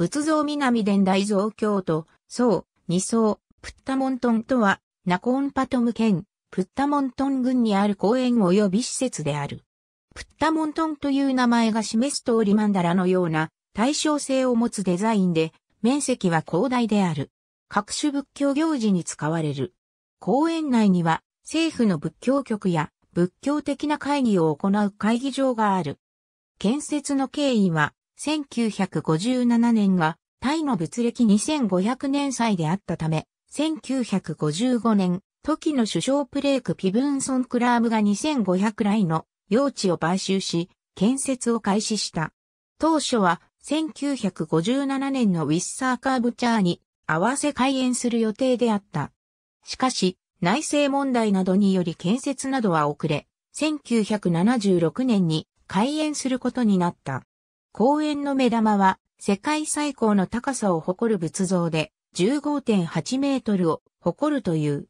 仏像南伝大蔵京都、宋、二層、プッタモントンとは、ナコンパトム県、プッタモントン郡にある公園及び施設である。プッタモントンという名前が示す通りマンダラのような対称性を持つデザインで、面積は広大である。各種仏教行事に使われる。公園内には政府の仏教局や仏教的な会議を行う会議場がある。建設の経緯は1957年がタイの仏歴2500年祭であったため、1955年、時の首相プレーク・ピブンソン・クラームが2500来の用地を買収し、建設を開始した。当初は1957年のウィッサーカーブチャーに合わせ開園する予定であった。しかし、内政問題などにより建設などは遅れ、1976年に開園することになった。公園の目玉は、世界最高の高さを誇る仏像で、15.8メートルを誇るという。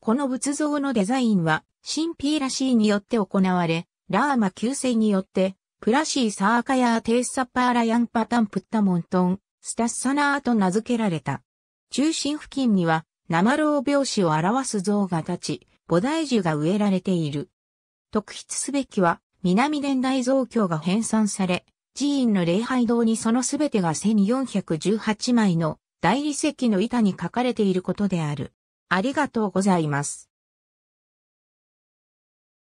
この仏像のデザインは、神秘ピーラシーによって行われ、ラーマ9世によって、プラシーサーカヤーテス・サパーラヤンパタンプッタモントン、スタッサナーと名付けられた。中心付近には、生老病死を表す像が立ち、菩提樹が植えられている。特筆すべきは、南伝大造教が編纂され、寺院の礼拝堂にそのすべてが1418枚の大理石の板に書かれていることである。ありがとうございます。